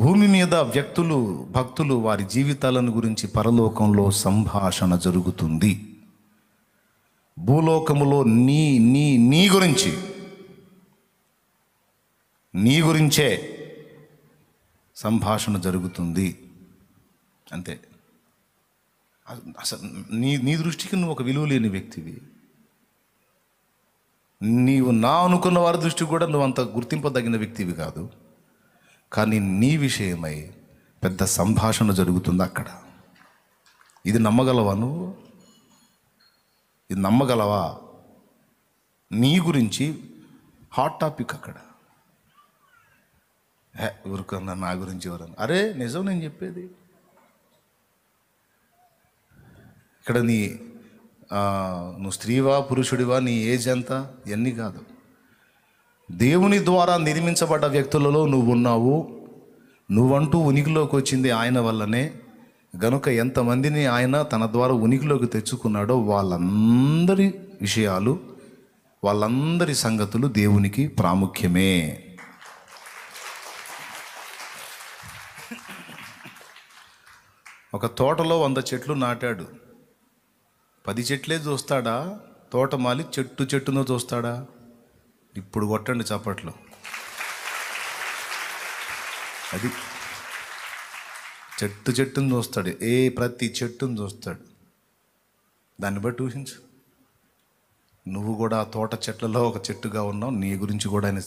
భూమి మీద వ్యక్తులు భక్తులు వారి జీవితాలను గురించి పరలోకంలో సంభాషణ జరుగుతుంది భూలోకములో నీ నీ నీ గురించి నీ గురించే సంభాషణ జరుగుతుంది అంతే అసలు నీ నీ దృష్టికి నువ్వు ఒక విలువ లేని వ్యక్తివి నీవు నా అనుకున్న వారి దృష్టికి కూడా నువ్వు అంత గుర్తింపదగిన వ్యక్తివి కాదు కానీ నీ విషయమై పెద్ద సంభాషణ జరుగుతుంది అక్కడ ఇది నమ్మగలవా నువ్వు ఇది నమ్మగలవా నీ గురించి హాట్ టాపిక్ అక్కడ ఎవరికన్నా నా గురించి ఎవరన్నా అరే నిజం నేను చెప్పేది ఇక్కడ నీ నువ్వు స్త్రీవా పురుషుడివా నీ ఏజ్ ఎంత ఇవన్నీ కాదు దేవుని ద్వారా నిర్మించబడ్డ వ్యక్తులలో నువ్వు ఉన్నావు నువ్వంటూ ఉనికిలోకి వచ్చింది ఆయన వల్లనే గనుక ఎంతమందిని ఆయన తన ద్వారా ఉనికిలోకి తెచ్చుకున్నాడో వాళ్ళందరి విషయాలు వాళ్ళందరి సంగతులు దేవునికి ప్రాముఖ్యమే ఒక తోటలో వంద చెట్లు నాటాడు పది చెట్లే చూస్తాడా తోటమాలి చెట్టు చెట్టును చూస్తాడా ఇప్పుడు కొట్టండి చప్పట్లు అది చెట్టు చెట్టును చూస్తాడు ఏ ప్రతి చెట్టును చూస్తాడు దాన్ని బట్టి ఊహించు నువ్వు కూడా ఆ తోట చెట్లలో ఒక చెట్టుగా ఉన్నావు నీ గురించి కూడా ఆయన